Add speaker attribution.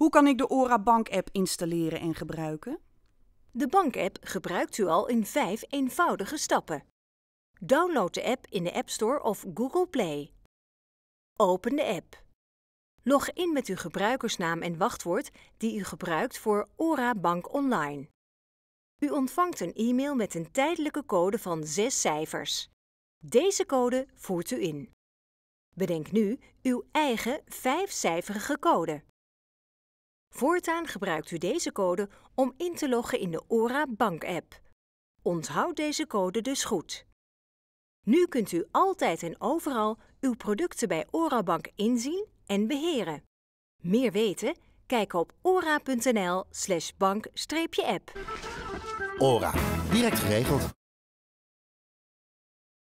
Speaker 1: Hoe kan ik de Ora Bank app installeren en gebruiken? De bankapp gebruikt u al in vijf eenvoudige stappen. Download de app in de App Store of Google Play. Open de app. Log in met uw gebruikersnaam en wachtwoord die u gebruikt voor Ora Bank Online. U ontvangt een e-mail met een tijdelijke code van zes cijfers. Deze code voert u in. Bedenk nu uw eigen vijfcijferige code. Voortaan gebruikt u deze code om in te loggen in de ORA Bank-app. Onthoud deze code dus goed. Nu kunt u altijd en overal uw producten bij OraBank inzien en beheren. Meer weten? Kijk op ora.nl/bank-app.
Speaker 2: Ora, direct geregeld.